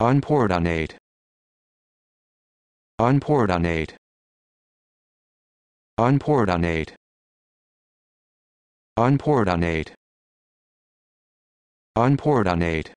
Unpordonate. Unpordonate. Unpordonate. Unpordonate. Unpordonate.